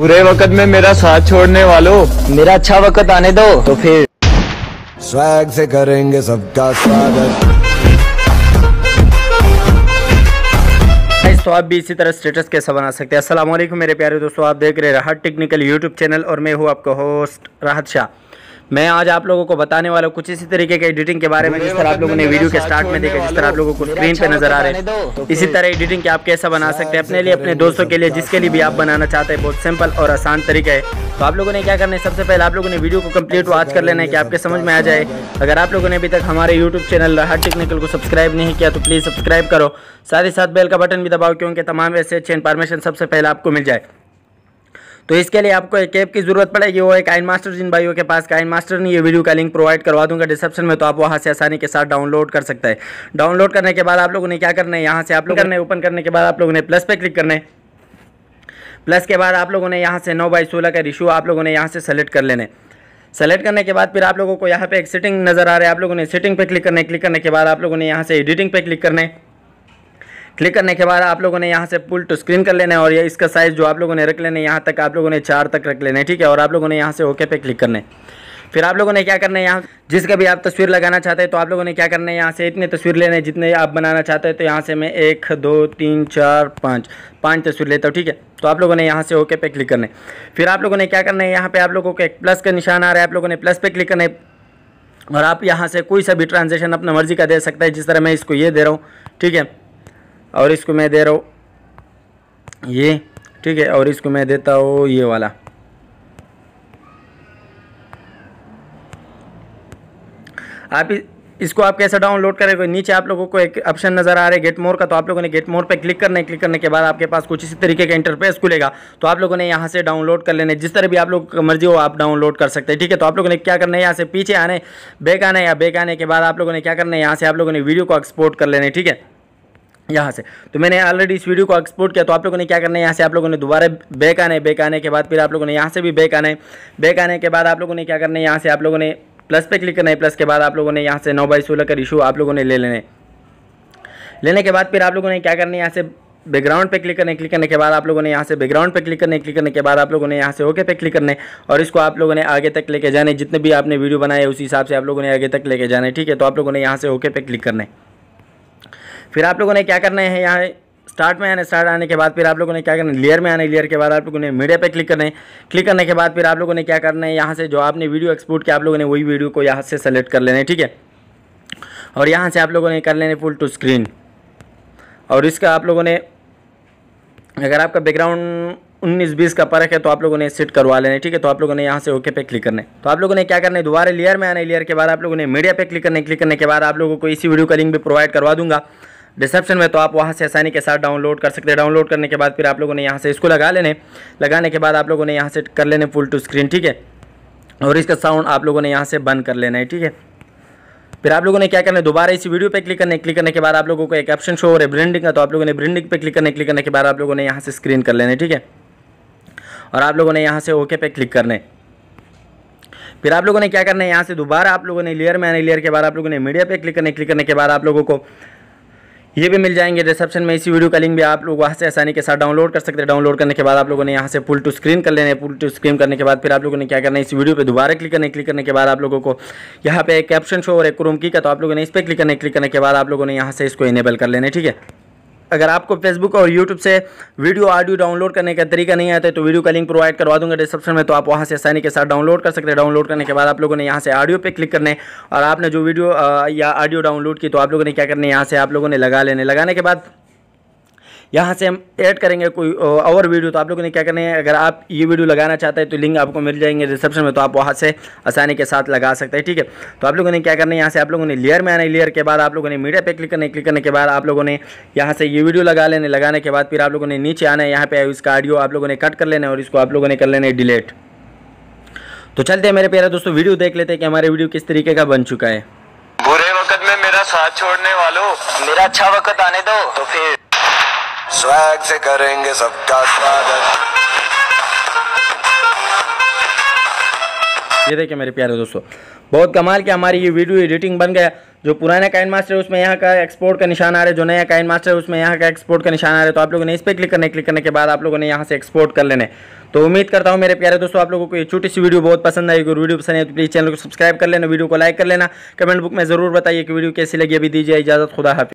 बुरे वक्त में मेरा साथ छोड़ने वालों मेरा अच्छा वक्त आने दो तो फिर स्वैग से करेंगे सबका स्वागत तो आप भी इसी तरह स्टेटस कैसा बना सकते हैं वालेकुम मेरे प्यारे दोस्तों आप देख रहे हैं राहत टेक्निकल यूट्यूब चैनल और मैं हूं आपका होस्ट राहत शाह मैं आज आप लोगों को बताने वाला हूँ कुछ इसी तरीके के एडिटिंग के बारे में जिस तरह आप लोगों ने वीडियो के स्टार्ट में देखा जिस तरह आप लोगों को स्क्रीन पे नजर आ रहे हैं इसी तरह एडिटिंग के आप कैसा बना सकते हैं अपने लिए अपने दोस्तों के लिए जिसके लिए भी आप बनाना चाहते हैं बहुत सिंपल और आसान तरीका है तो आप लोगों ने क्या करना है सबसे पहले आप लोगों ने वीडियो को कम्प्लीट वॉच कर लेना है कि आपके समझ में आ जाए अगर आप लोगों ने अभी तक हमारे यूट्यूब चैनल हर टेक्निकल को सब्सक्राइब नहीं किया तो प्लीज़ सब्सक्राइब करो साथ ही साथ बेल का बटन भी दबाओ क्योंकि तमाम ऐसे अच्छे इन्फॉर्मेशन सबसे पहले आपको मिल जाए तो इसके लिए आपको एक ऐप की ज़रूरत पड़ेगी वो एक आइन मास्टर जिन भाइयों के पास का आइन मास्टर ने ये वीडियो का लिंक प्रोवाइड करवा दूंगा डिस्क्रिप्शन में तो आप वहाँ से आसानी के साथ डाउनलोड कर सकते हैं डाउनलोड करने के बाद आप लोगों ने क्या करना है यहाँ से आप लोग करने ओपन करने के बाद आप लोगों ने प्लस पे क्लिक करने प्लस के बाद आप लोगों ने यहाँ से नौ बाई सोलह का रिशू आप लोगों ने यहाँ से सेलेक्ट कर लेने सेलेक्ट करने के बाद फिर आप लोगों को यहाँ पे एक सेटिंग नज़र आ रहा है आप लोगों ने सेटिंग पे क्लिक करने क्लिक करने के बाद आप लोगों ने यहाँ से एडिटिंग पे क्लिक करने क्लिक करने के बाद आप लोगों ने यहाँ से पुल टू स्क्रीन कर लेना है और ये इसका साइज़ जो आप लोगों ने रख लेना है यहाँ तक आप लोगों ने चार तक रख लेना है ठीक है और आप लोगों ने यहाँ से ओके पे क्लिक करने फिर आप लोगों ने क्या करना है यहाँ जिसका भी आप तस्वीर लगाना चाहते हैं तो आप लोगों ने क्या करना है यहाँ से इतने तस्वीर लेने जितने आप बनाना चाहते हैं तो यहाँ से मैं एक दो तीन चार पाँच पाँच तस्वीर लेता हूँ ठीक है तो आप लोगों ने यहाँ से ओके पे क्लिक करने फिर आप लोगों ने क्या करना है यहाँ पे आप लोगों को एक प्लस का निशान आ रहा है आप लोगों ने प्लस पे क्लिक करने और आप यहाँ से कोई सा भी ट्रांजेक्शन अपना मर्जी का दे सकता है जिस तरह मैं इसको ये दे रहा हूँ ठीक है और इसको मैं दे रहा हूँ ये ठीक है और इसको मैं देता हूँ ये वाला आप इसको आप कैसे डाउनलोड करेंगे नीचे आप लोगों को एक ऑप्शन नजर आ रहा है गेट मोर का तो आप लोगों ने गेट मोर पर क्लिक करना है क्लिक करने के बाद आपके पास कुछ इसी तरीके का इंटरफेस खुलेगा तो आप लोगों ने यहाँ से डाउनलोड कर लेने जिस तरह भी आप लोग मर्जी हो आप डाउनलोड कर सकते हैं ठीक है तो आप लोगों ने क्या करना है यहाँ से पीछे आने बैक आना या बैक आने के बाद आप लोगों ने क्या करना है यहाँ से आप लोगों ने वीडियो को एक्सपोर्ट कर लेने ठीक है यहाँ से तो मैंने ऑलरेडी इस वीडियो को एक्सपोर्ट किया तो आप लोगों ने क्या करना है यहाँ से आप लोगों ने दोबारा बैक आना है बैक आने के बाद फिर आप लोगों ने यहाँ से भी बैक आना है बैक आने के बाद आप लोगों ने क्या करना है यहाँ से आप लोगों ने प्लस पे क्लिक करना है प्लस के बाद आप लोगों ने यहाँ से नौ बाई सोलह का रिशू आप लोगों ने ले लेने लेने के बाद फिर आप लोगों ने क्या करना है यहाँ से बैकग्राउंड पे क्लिक करने क्लिक करने के बाद आप लोगों ने यहाँ से बैकग्राउंड पे क्लिक करने क्लिक करने के बाद आप लोगों ने यहाँ से ओके पे क्लिक करने और इसको आप लोगों ने आगे तक लेके जाने जितने भी आपने वीडियो बनाए उसी हिसाब से आप लोगों ने आगे तक लेके जाने ठीक है तो आप लोगों ने यहाँ से ओके पे क्लिक करना है फिर आप लोगों ने क्या करना है यहाँ स्टार्ट में आने स्टार्ट आने के बाद फिर आप लोगों ने क्या करना है लेयर में आने लेयर के बाद आप लोगों ने मीडिया पे क्लिक करना है क्लिक करने के बाद फिर आप लोगों ने क्या करना है यहाँ से जो आपने वीडियो एक्सपोर्ट किया आप लोगों ने वही वीडियो को यहाँ से सेलेक्ट कर लेना है ठीक है और यहाँ से आप लोगों ने कर लेने फुल टू स्क्रीन और इसका आप लोगों ने अगर आपका बैकग्राउंड उन्नीस बीस का फर्क है तो आप लोगों ने सेट करवा लेना है ठीक है तो आप लोगों ने यहाँ से ओके पे क्लिक करना है तो आप लोगों ने क्या करना है दोबारा लेयर में आने लेयर के बाद आप लोगों ने मीडिया पे क्लिक करने क्लिक करने के बाद आप लोगों को इसी वीडियो का लिंक भी प्रोवाइड करवा दूंगा डिस्क्रिप्शन में तो आप वहाँ से आसानी के साथ डाउनलोड कर सकते हैं डाउनलोड करने के बाद फिर आप लोगों ने यहाँ से इसको लगा लेने लगाने के बाद आप लोगों ने यहाँ से कर लेने फुल टू स्क्रीन ठीक है और इसका साउंड आप लोगों ने यहाँ से बंद कर लेना है ठीक है फिर आप लोगों ने क्या करना है दोबारा इसी वीडियो पे क्लिक करने क्लिक करने के बाद आप लोगों को एक ऑप्शन शो हो रहा है ब्रांडिंग का तो आप लोगों ने ब्रांडिंग पे क्लिक करने क्लिक करने के बाद आप लोगों ने यहाँ से स्क्रीन कर लेने ठीक है और आप लोगों ने यहाँ से ओके पे क्लिक करने फिर आप लोगों ने क्या करना है यहाँ से दोबारा आप लोगों ने लेयर में आने लेयर के बाद आप लोगों ने मीडिया पे क्लिक करने क्लिक करने के बाद आप लोगों को ये भी मिल जाएंगे रिसेप्शन में इसी वीडियो का लिंक भी आप लोग वहाँ से आसानी के साथ डाउनलोड कर सकते हैं डाउनलोड करने के बाद आप लोगों ने यहाँ से फुल टू स्क्रीन कर लेने पुल टू स्क्रीन करने के बाद फिर आप लोगों ने क्या करना है इस वीडियो पे दोबारा क्लिक करने क्लिक करने के बाद आप लोगों को यहाँ पे एक कैप्शन शो और एक क्रोम की का तो आप लोगों ने इस पर क्लिक करने क्लिक करने के बाद आप लोगों ने यहाँ से इसको इनेबल कर लेने ठीक है अगर आपको फेसबुक और यूट्यूब से वीडियो ऑडियो डाउनलोड करने का तरीका नहीं आता है तो वीडियो का लिंक प्रोवाइड करवा दूंगा डिस्क्रिप्शन में तो आप वहाँ से आसानी के साथ डाउनलोड कर सकते हैं डाउनलोड करने के बाद आप लोगों ने यहाँ से ऑडियो पे क्लिक करने और आपने जो वीडियो या ऑडियो डाउनलोड की तो आप लोगों ने क्या करना है यहाँ से आप लोगों ने लगा लेने लगाने के बाद यहाँ से हम ऐड करेंगे कोई और वीडियो तो आप लोगों ने क्या करना है अगर आप ये वीडियो लगाना चाहते हैं तो लिंक आपको मिल जाएंगे रिसेप्शन में तो आप वहाँ से आसानी के साथ लगा सकते हैं ठीक है तो आप लोगों ने क्या करना है यहाँ से आप लोगों ने लेयर में आना है लेयर के बाद आप लोगों ने मीडिया पर क्लिक करने क्लिक करने के बाद आप लोगों ने यहाँ से ये वीडियो लगा लेने लगाने के बाद फिर आप लोगों ने नीचे आना है यहाँ पर इसका ऑडियो आप लोगों ने कट कर लेना है और इसको आप लोगों ने कर लेना है डिलीट तो चलते हैं मेरे प्यारे दोस्तों वीडियो देख लेते हैं कि हमारे वीडियो किस तरीके का बन चुका है बुरे वक्त में मेरा साथ छोड़ने वालों मेरा अच्छा वक्त आने दो तो फिर स्वैग से करेंगे सबका स्वागत ये देखिए मेरे प्यारे दोस्तों बहुत कमाल की हमारी ये वीडियो एडिटिंग बन गया जो पुराने काइन मास्टर है उसमें यहाँ का एक्सपोर्ट का निशान आ रहा है जो नया काइन मास्टर है उसमें यहाँ का एक्सपोर्ट का निशान आ रहा है तो आप लोगों ने इस पर क्लिक करने क्लिक करने के बाद आप लोगों ने यहाँ से एक्सपोर्ट कर लेने तो उम्मीद करता हूँ मेरे प्यारे दोस्तों आप लोगों को ये छोटी सी वीडियो बहुत पसंद आई अगर वीडियो पसंद है तो प्लीज़ चैनल को सब्सक्राइब कर लेना वीडियो को लाइक कर लेना कमेंट बुक में ज़रूर बताइए कि वीडियो कैसी लगी अभी दीजिए इजाज़त खुदा हाफि